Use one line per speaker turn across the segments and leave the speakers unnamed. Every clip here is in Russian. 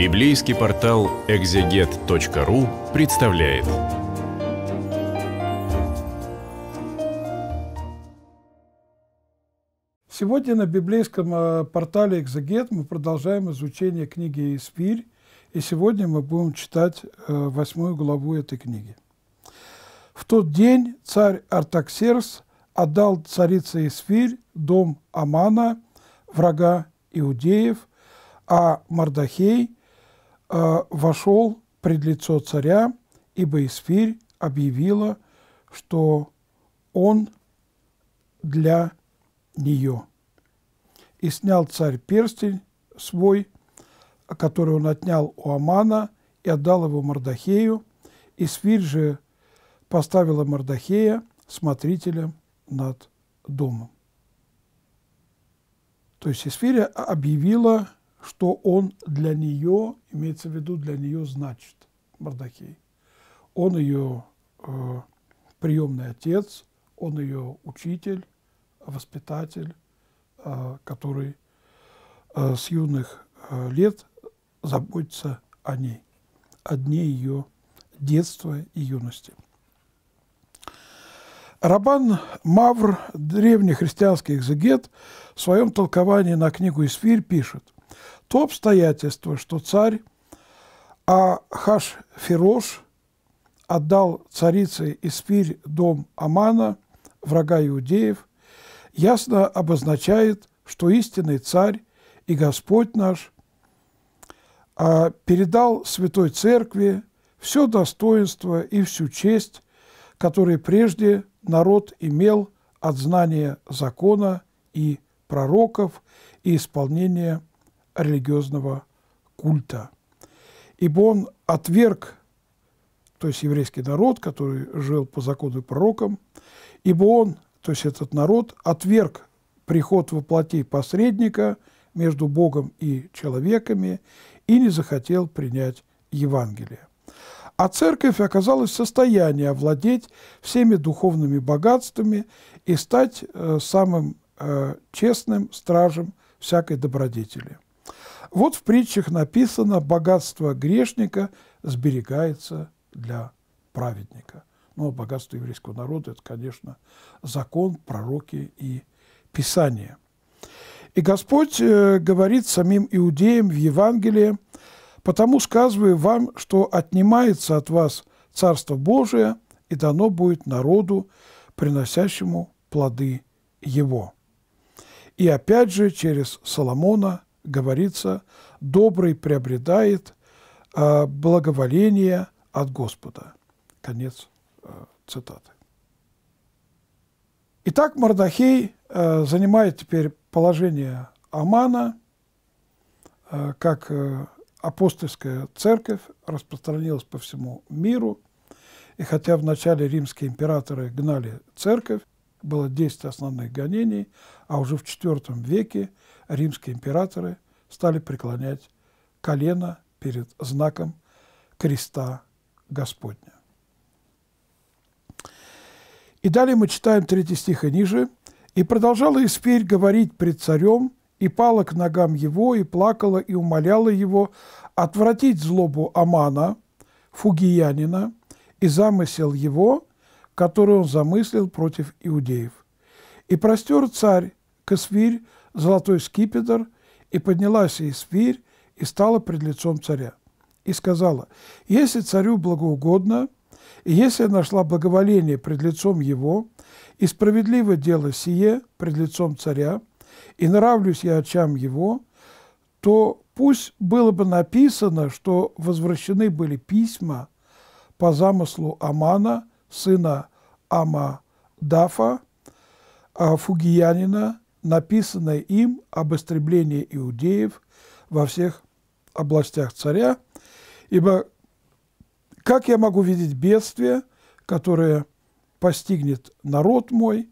Библейский портал экзегет.ру представляет. Сегодня на библейском э, портале «Экзегет» мы продолжаем изучение книги «Испирь», и сегодня мы будем читать э, восьмую главу этой книги. «В тот день царь Артаксерс отдал царице Исфирь дом Амана, врага иудеев, а Мардахей – а, вошел пред лицо царя, ибо Боисфирь объявила, что он для нее. И снял царь перстень свой, который он отнял у Амана, и отдал его Мордахею, и Сфирь же поставила Мордахея смотрителем над домом. То есть Исфиря объявила что он для нее, имеется в виду для нее, значит Мардахей. Он ее э, приемный отец, он ее учитель, воспитатель, э, который э, с юных э, лет заботится о ней, о дне ее детства и юности. Рабан Мавр, древний христианский экзегет, в своем толковании на книгу «Исфирь» пишет – то обстоятельство, что царь Ахаш-Фирош отдал царице Испирь дом Амана, врага иудеев, ясно обозначает, что истинный царь и Господь наш а, передал Святой Церкви все достоинство и всю честь, которые прежде народ имел от знания закона и пророков и исполнения религиозного культа. Ибо он отверг, то есть еврейский народ, который жил по закону и пророкам, ибо он, то есть этот народ, отверг приход воплоти посредника между Богом и человеками и не захотел принять Евангелие. А церковь оказалась в состоянии овладеть всеми духовными богатствами и стать э, самым э, честным стражем всякой добродетели. Вот в притчах написано, богатство грешника сберегается для праведника. Ну, а богатство еврейского народа – это, конечно, закон, пророки и Писание. И Господь э, говорит самим иудеям в Евангелии, «Потому сказываю вам, что отнимается от вас Царство Божие, и дано будет народу, приносящему плоды его». И опять же через Соломона – говорится, добрый приобретает а, благоволение от Господа. Конец а, цитаты. Итак, Мардахей а, занимает теперь положение Амана, как апостольская церковь распространилась по всему миру. И хотя вначале римские императоры гнали церковь, было 10 основных гонений, а уже в IV веке римские императоры стали преклонять колено перед знаком креста Господня. И далее мы читаем третий стих и ниже. «И продолжала Испирь говорить пред царем, и пала к ногам его, и плакала, и умоляла его отвратить злобу Амана, фугиянина, и замысел его, которую он замыслил против иудеев. И простер царь Косвирь золотой скипетр, и поднялась Исвирь, и стала пред лицом царя. И сказала, если царю благоугодно, и если нашла благоволение пред лицом его, и справедливо дело сие пред лицом царя, и нравлюсь я очам его, то пусть было бы написано, что возвращены были письма по замыслу Амана, сына Ама Дафа а, Фугиянина, написанное им об истреблении иудеев во всех областях царя, ибо как я могу видеть бедствие, которое постигнет народ мой,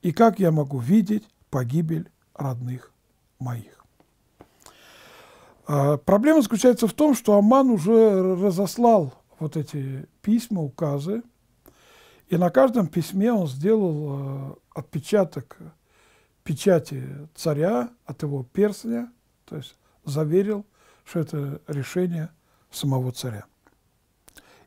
и как я могу видеть погибель родных моих? А, проблема заключается в том, что Аман уже разослал вот эти письма, указы – и на каждом письме он сделал э, отпечаток печати царя от его перстня, то есть заверил, что это решение самого царя.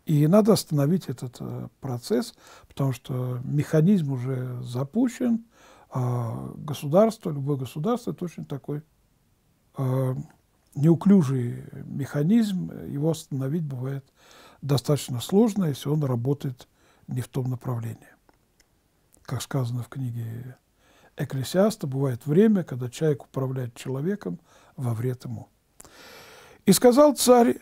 И надо остановить этот э, процесс, потому что механизм уже запущен, а государство, любое государство, это очень такой э, неуклюжий механизм, его остановить бывает достаточно сложно, если он работает не в том направлении. Как сказано в книге Экклесиаста, бывает время, когда человек управляет человеком во вред ему. «И сказал царь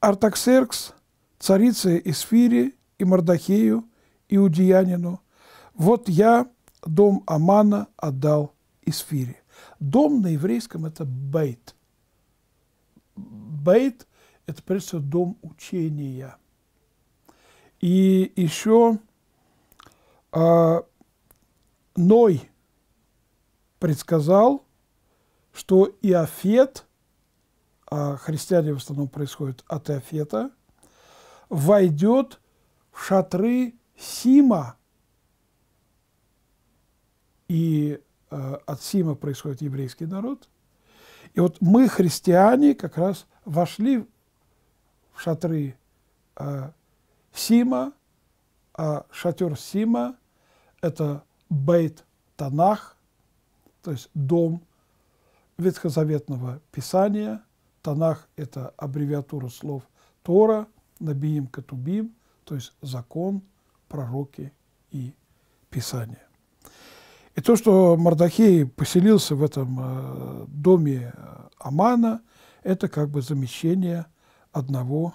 Артаксеркс, царице Эсфире и Мардахею, иудеянину, вот я дом Амана отдал Эсфире». Дом на еврейском – это бейт. Бейт – это, прежде всего, дом учения – и еще а, Ной предсказал, что Иофет, а христиане в основном происходят от Иофета, войдет в шатры Сима, и э, от Сима происходит еврейский народ. И вот мы, христиане, как раз вошли в шатры э, Сима, а шатер Сима – это Бейт Танах, то есть дом ветхозаветного писания. Танах – это аббревиатура слов Тора, Набиим Катубим, то есть закон, пророки и писание. И то, что Мардахей поселился в этом э, доме Амана, э, это как бы замещение одного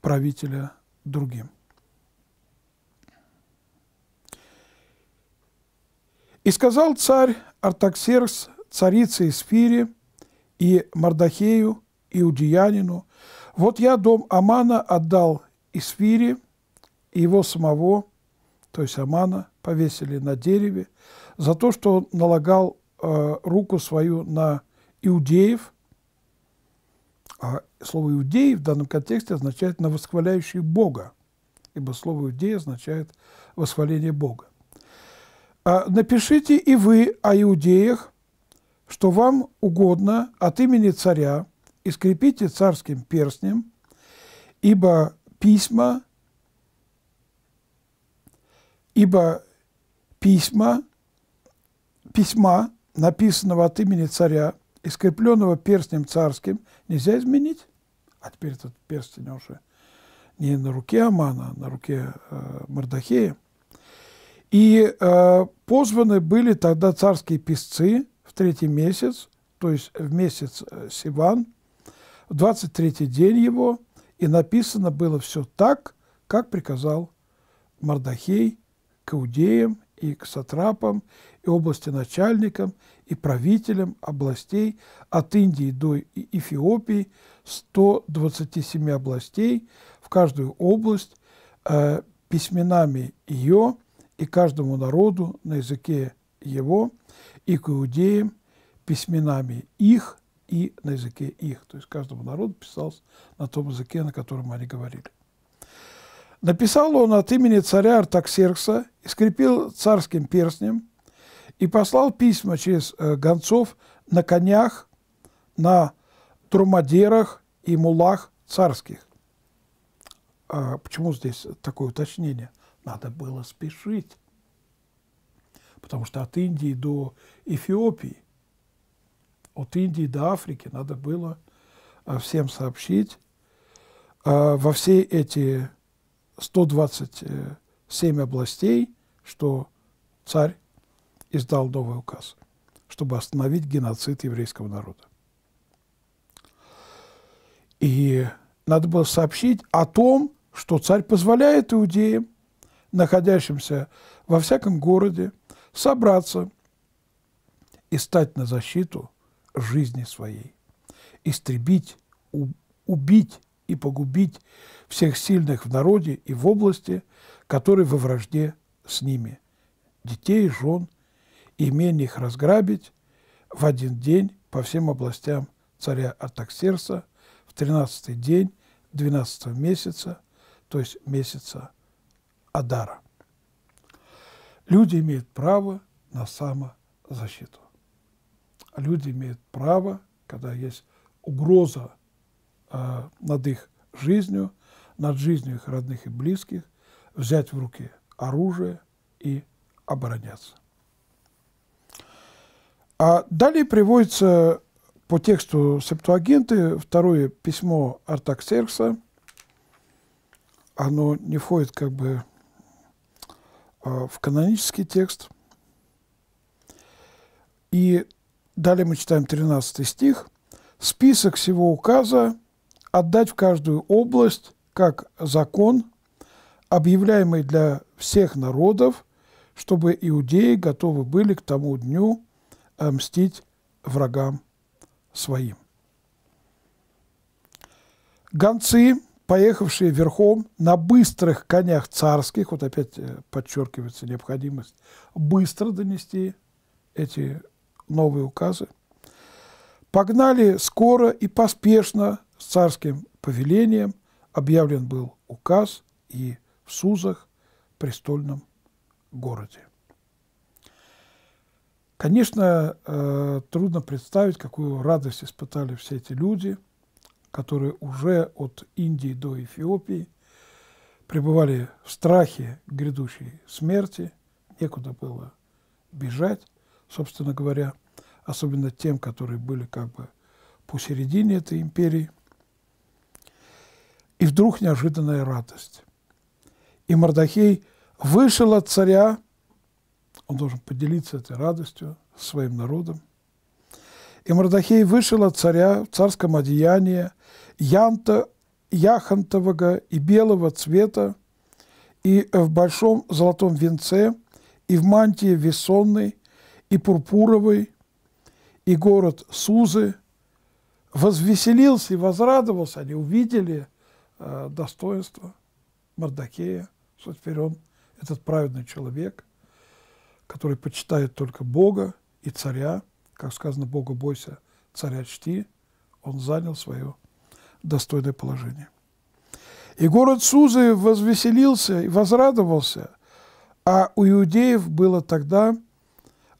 правителя другим. И сказал царь Артаксеркс царице Эсфире и Мардахею, иудеянину, «Вот я дом Амана отдал Эсфире, и его самого, то есть Амана, повесили на дереве за то, что он налагал э, руку свою на иудеев – а слово «иудей» в данном контексте означает «на восхваляющий Бога», ибо слово «иудей» означает «восхваление Бога». А «Напишите и вы о иудеях, что вам угодно от имени царя, и скрепите царским перстнем, ибо письма, ибо письма, письма, написанного от имени царя – и скрепленного перстнем царским нельзя изменить. А теперь этот перстень уже не на руке Амана, а на руке э, Мордахея. И э, позваны были тогда царские песцы в третий месяц, то есть в месяц э, Сиван, в 23-й день его, и написано было все так, как приказал Мордахей к иудеям и к сатрапам, и области начальникам, и правителям областей от Индии до Эфиопии 127 областей, в каждую область э, письменами ее и каждому народу на языке его, и к иудеям письменами их и на языке их. То есть каждому народу писался на том языке, на котором они говорили. Написал он от имени царя Артаксеркса и скрепил царским перстнем – и послал письма через э, гонцов на конях, на трумадерах и мулах царских. А почему здесь такое уточнение? Надо было спешить, потому что от Индии до Эфиопии, от Индии до Африки надо было э, всем сообщить а во все эти 127 э, областей, что царь издал новый указ, чтобы остановить геноцид еврейского народа. И надо было сообщить о том, что царь позволяет иудеям, находящимся во всяком городе, собраться и стать на защиту жизни своей, истребить, убить и погубить всех сильных в народе и в области, которые во вражде с ними, детей, жен имение их разграбить в один день по всем областям царя Атаксерса в тринадцатый день двенадцатого месяца, то есть месяца Адара. Люди имеют право на самозащиту. Люди имеют право, когда есть угроза э, над их жизнью, над жизнью их родных и близких, взять в руки оружие и обороняться. А далее приводится по тексту Септуагинты второе письмо Артаксеркса. Оно не входит как бы а, в канонический текст. И далее мы читаем 13 стих. «Список всего указа отдать в каждую область как закон, объявляемый для всех народов, чтобы иудеи готовы были к тому дню, Э, мстить врагам своим. Гонцы, поехавшие верхом на быстрых конях царских, вот опять э, подчеркивается необходимость быстро донести эти новые указы, погнали скоро и поспешно с царским повелением, объявлен был указ и в Сузах, престольном городе. Конечно, э, трудно представить, какую радость испытали все эти люди, которые уже от Индии до Эфиопии пребывали в страхе грядущей смерти, некуда было бежать, собственно говоря, особенно тем, которые были как бы посередине этой империи. И вдруг неожиданная радость. И Мордахей вышел от царя, он должен поделиться этой радостью своим народом. И Мордахей вышел от царя в царском одеянии янта, яхонтового и белого цвета, и в большом золотом венце, и в мантии весонной, и пурпуровой, и город Сузы возвеселился и возрадовался. Они увидели э, достоинство Мардакея, что теперь он, этот праведный человек, который почитает только Бога и царя, как сказано, Бога бойся, царя чти, он занял свое достойное положение. И город Сузы возвеселился и возрадовался, а у иудеев было тогда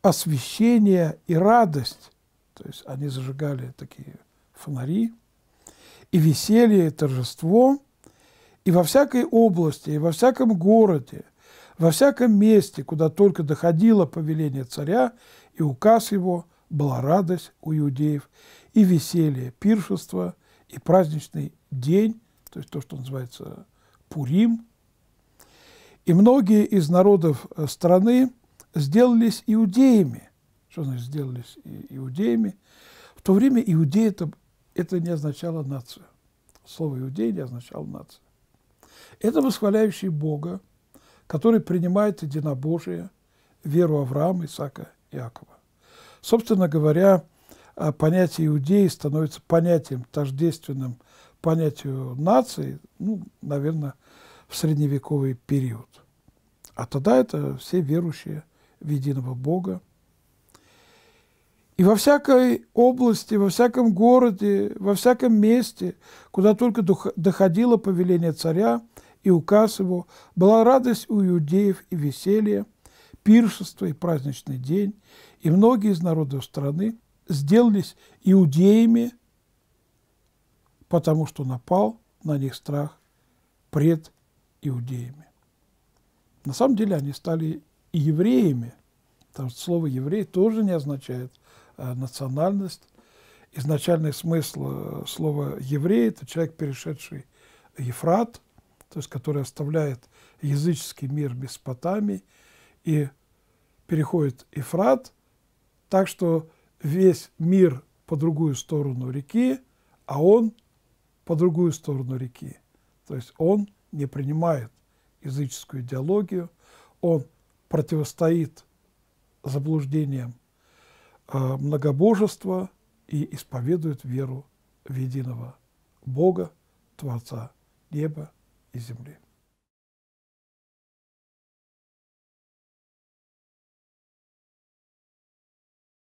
освещение и радость. То есть они зажигали такие фонари, и веселье, и торжество, и во всякой области, и во всяком городе – во всяком месте, куда только доходило повеление царя и указ его, была радость у иудеев, и веселье, пиршество, и праздничный день, то есть то, что называется Пурим. И многие из народов э, страны сделались иудеями. Что значит сделались иудеями? В то время иудеи это, это не означало нацию. Слово иудеи не означало нацию. Это восхваляющие Бога, который принимает единобожие, веру Авраама, Исаака, и Иакова. Собственно говоря, а, понятие иудеи становится понятием тождественным понятию нации, ну, наверное, в средневековый период. А тогда это все верующие в единого Бога. И во всякой области, во всяком городе, во всяком месте, куда только доходило повеление царя – и указ его, была радость у иудеев и веселье, пиршество и праздничный день, и многие из народов страны сделались иудеями, потому что напал на них страх пред иудеями. На самом деле они стали евреями, потому что слово «еврей» тоже не означает э, национальность. Изначальный смысл э, слова «еврей» – это человек, перешедший Ефрат – то есть который оставляет языческий мир Месопотамии и переходит Ифрат, так что весь мир по другую сторону реки, а он по другую сторону реки. То есть он не принимает языческую идеологию, он противостоит заблуждениям э, многобожества и исповедует веру в единого Бога, Творца неба İzimli.